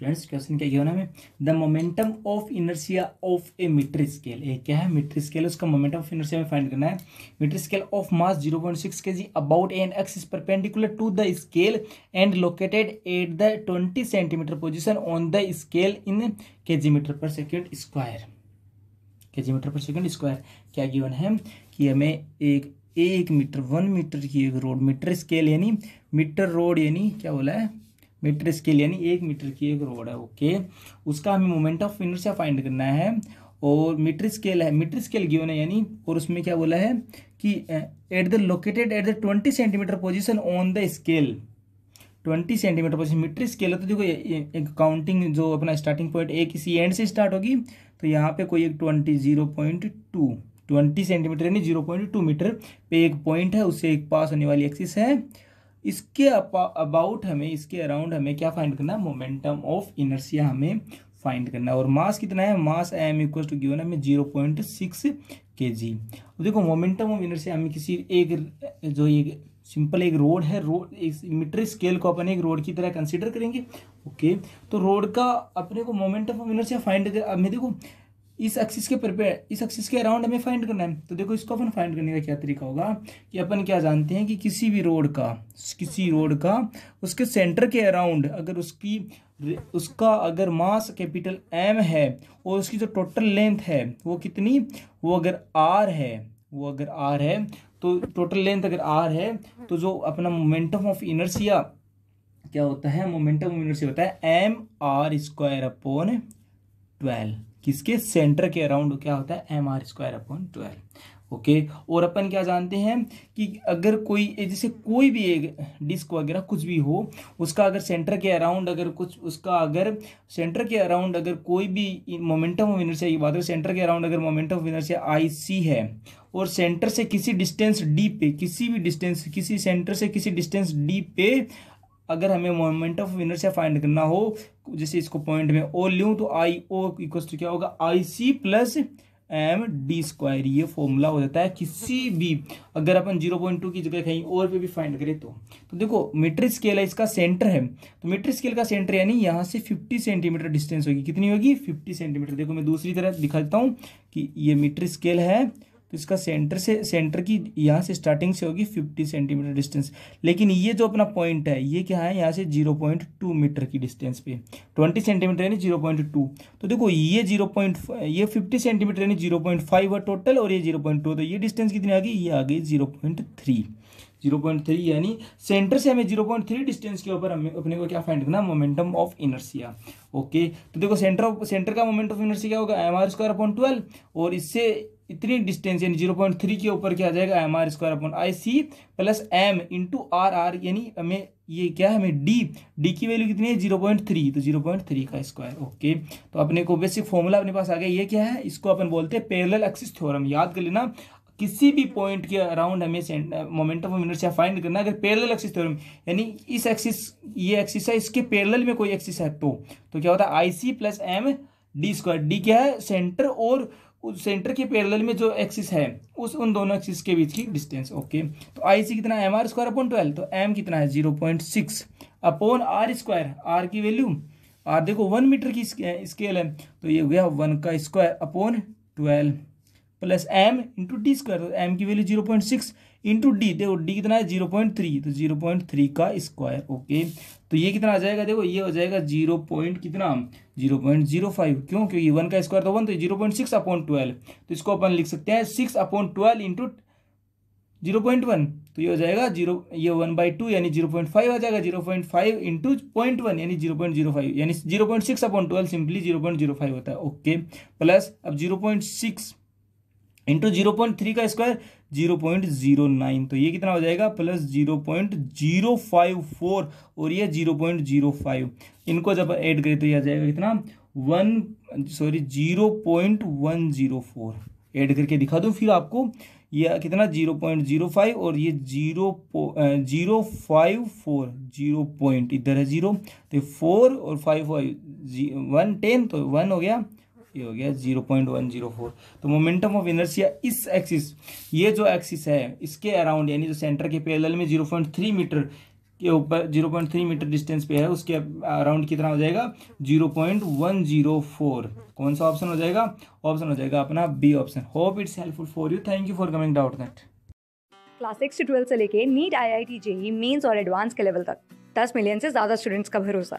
students question क्या किया हमें the momentum of inertia of a metre scale a क्या है मीटर स्केल उसका मोमेंटम ऑफ इनर्सिया में फाइंड करना है metre scale of mass 0.6 point six K G about an axis is perpendicular to the scale and located at the twenty centimetre position on the scale in K G metre per second square K G metre per second square क्या given है कि हमें एक एक metre one metre की एक rod metre scale यानी metre rod यानी क्या बोला है मीटर स्केल यानी एक मीटर की एक रोड है ओके उसका हमें मोमेंट ऑफ इनर्शिया फाइंड करना है और मीटर स्केल है मीटर स्केल गिवन है यानी और उसमें क्या बोला है कि at the located at the twenty centimetre position on the scale twenty centimetre position metre scale है तो देखो एक काउंटिंग जो अपना स्टार्टिंग पॉइंट एक किसी एंड से स्टार्ट होगी तो यहाँ पे कोई एक twenty zero point two twenty centimetre यानी जीरो पॉइंट टू मीटर पे एक पॉइंट है उससे एक पास होने वाली एक्सिस है इसके अबाउट हमें इसके अराउंड हमें क्या फाइंड करना है मोमेंटम ऑफ इनर्सिया हमें फाइंड करना है और मास कितना है mass M equal to given हमें zero point six K G देखो मोमेंटम ऑफ इनर्सिया हमें किसी एक जो ये सिंपल एक रोड है रोड एक मीटर स्केल को अपन एक रोड की तरह कंसिडर करेंगे ओके तो रोड का अपने को मोमेंटम ऑफ इनर्सिया फाइंड कर अब देखो इस एक्सिस के पर इस एक्सिस के अराउंड हमें फाइंड करना है तो देखो इसको अपन फाइंड करने का क्या तरीका होगा कि अपन क्या जानते हैं कि किसी भी रोड का किसी रोड का उसके सेंटर के अराउंड अगर उसकी उसका अगर मास कैपिटल एम है और उसकी जो टोटल लेंथ है वो कितनी वो अगर आर है वो अगर आर है तो टोटल लेंथ अगर आर है तो जो अपना मोमेंटम ऑफ इनर्सिया क्या होता है मोमेंटम ऑफ इनर्सिया होता है M R square upon twelve किसके सेंटर के अराउंड क्या होता है M R square upon twelve okay और अपन क्या जानते हैं कि अगर कोई जैसे कोई भी एक डिस्क वगैरह कुछ भी हो उसका अगर सेंटर के अराउंड अगर कुछ उसका अगर सेंटर के अराउंड अगर कोई भी मोमेंटम ऑफ इनर्शिया की बात हो सेंटर के अराउंड अगर momentum of inertia I C है और सेंटर से किसी डिस्टेंस डी पे किसी भी डिस्टेंस किसी सेंटर से किसी डिस्टेंस डी पे अगर हमें मोमेंट ऑफ इनर्शिया फाइंड करना हो जैसे इसको पॉइंट में ओ लूँ तो आई ओ इक्व टू क्या होगा I C plus M D square ये फॉर्मूला हो जाता है किसी भी अगर अपन जीरो पॉइंट टू की जगह कहीं और पे भी फाइंड करें तो तो देखो मीटर स्केल है इसका सेंटर है तो मीटर स्केल का सेंटर यानी यहाँ से फिफ्टी सेंटीमीटर डिस्टेंस होगी कितनी होगी फिफ्टी सेंटीमीटर देखो मैं दूसरी तरह दिखा देता हूँ कि ये मीटर स्केल है तो इसका सेंटर से सेंटर की यहाँ से स्टार्टिंग से होगी फिफ्टी सेंटीमीटर डिस्टेंस लेकिन ये जो अपना पॉइंट है ये क्या है यहाँ से जीरो पॉइंट टू मीटर की डिस्टेंस पे ट्वेंटी सेंटीमीटर यानी जीरो पॉइंट टू तो देखो ये जीरो पॉइंट ये फिफ्टी सेंटीमीटर यानी जीरो पॉइंट फाइव है टोटल और ये जीरो पॉइंट टू तो ये डिस्टेंस कितनी आ गई ये आ गई zero point three zero point three यानी सेंटर से हमें जीरो पॉइंट थ्री डिस्टेंस के ऊपर हमें अपने को क्या फाइंड करना मोमेंटम ऑफ इनर्सिया ओके तो देखो सेंटर ऑफ सेंटर का मोमेंट ऑफ इनर्सिया क्या होगा M R square upon twelve और इससे इतनी डिस्टेंस यानी जीरो पॉइंट थ्री के ऊपर क्या आ जाएगा M R square upon I C plus M into R R यानी हमें ये क्या है हमें डी डी की वैल्यू कितनी है जीरो पॉइंट थ्री तो जीरो पॉइंट थ्री का स्क्वायर ओके तो अपने को बेसिक फॉर्मूला अपने पास आ गया ये क्या है इसको अपन बोलते हैं पैरेलल एक्सिस थ्योरम याद कर लेना किसी भी पॉइंट के अराउंड हमें मोमेंटम ऑफ इनर्शिया फाइंड करना अगर पैरेलल एक्सिस थ्योरम यानी इस एक्सिस ये एक्सिस है इसके पैरेलल में कोई एक्सिस है तो तो क्या होता है I C plus M D square D क्या है सेंटर और उस सेंटर के पैरेलल में जो एक्सिस है उस उन दोनों एक्सिस के बीच की डिस्टेंस ओके तो आई सी कितना M R square upon twelve तो एम कितना है zero point six upon R square R की वैल्यू आर देखो वन मीटर की स्केल है तो ये हो गया वन का square upon twelve plus M into D square M की value zero point six into D देखो डी कितना है जीरो पॉइंट थ्री तो जीरो पॉइंट थ्री का स्क्वायर ओके तो ये कितना आ जाएगा देखो ये हो जाएगा जीरो पॉइंट कितना जीरो पॉइंट जीरो फाइव क्यों क्योंकि वन का स्क्वायर तो वन तो zero point six upon twelve तो इसको अपन लिख सकते हैं six upon twelve into zero point one तो ये हो जाएगा जीरो ये वन बाई टू यानी जीरो पॉइंट फाइव आ जाएगा zero point five into point one यानी जीरो पॉइंट जीरो फाइव यानी zero point six upon twelve simply zero point zero five होता है ओके प्लस अब zero point six into zero point three का square zero point zero nine तो ये कितना हो जाएगा plus zero point zero five four और ये जीरो पॉइंट जीरो फाइव इनको जब ऐड करें तो ये आ जाएगा कितना one sorry zero point one zero four add करके दिखा दूँ फिर आपको ये कितना जीरो पॉइंट जीरो फाइव और ये zero zero five four zero point इधर है जीरो तो फोर और फाइव फाइव जी वन टेन तो वन हो गया ये हो गया zero point one zero four तो मोमेंटम ऑफ इनर्सिया इस एक्सिस ये जो एक्सिस है इसके अराउंड यानी जो सेंटर के पैरेलल में जीरो पॉइंट थ्री मीटर के ऊपर zero point three metre distance पे है उसके अराउंड कितना हो जाएगा zero point one zero four कौन सा ऑप्शन हो जाएगा ऑप्शन हो जाएगा अपना B option hope it's helpful for you thank you for coming डाउट दैट क्लास सिक्स से ट्वेल्व से लेके NEET I I T JEE mains और एडवांस के लेवल तक दस मिलियन से ज़्यादा स्टूडेंट्स का भरोसा